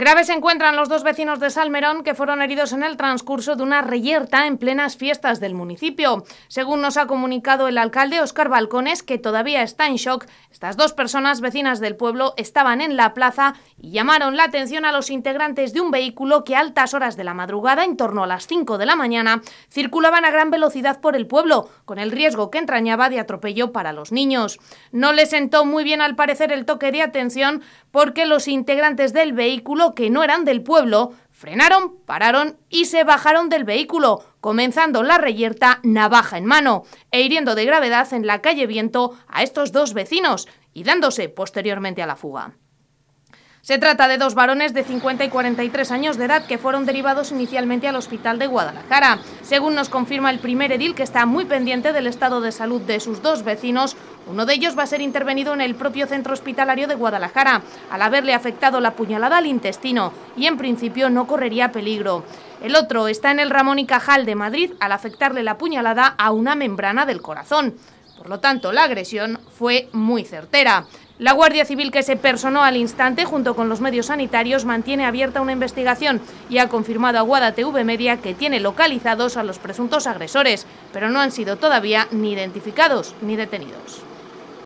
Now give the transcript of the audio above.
Graves se encuentran los dos vecinos de Salmerón que fueron heridos en el transcurso de una reyerta en plenas fiestas del municipio. Según nos ha comunicado el alcalde Oscar Balcones, que todavía está en shock, estas dos personas vecinas del pueblo estaban en la plaza y llamaron la atención a los integrantes de un vehículo que a altas horas de la madrugada, en torno a las 5 de la mañana, circulaban a gran velocidad por el pueblo, con el riesgo que entrañaba de atropello para los niños. No le sentó muy bien al parecer el toque de atención porque los integrantes del vehículo que no eran del pueblo frenaron, pararon y se bajaron del vehículo, comenzando la reyerta navaja en mano e hiriendo de gravedad en la calle Viento a estos dos vecinos y dándose posteriormente a la fuga. Se trata de dos varones de 50 y 43 años de edad que fueron derivados inicialmente al hospital de Guadalajara. Según nos confirma el primer edil, que está muy pendiente del estado de salud de sus dos vecinos, uno de ellos va a ser intervenido en el propio centro hospitalario de Guadalajara, al haberle afectado la puñalada al intestino, y en principio no correría peligro. El otro está en el Ramón y Cajal de Madrid, al afectarle la puñalada a una membrana del corazón. Por lo tanto, la agresión fue muy certera. La Guardia Civil que se personó al instante junto con los medios sanitarios mantiene abierta una investigación y ha confirmado a Guada TV Media que tiene localizados a los presuntos agresores, pero no han sido todavía ni identificados ni detenidos.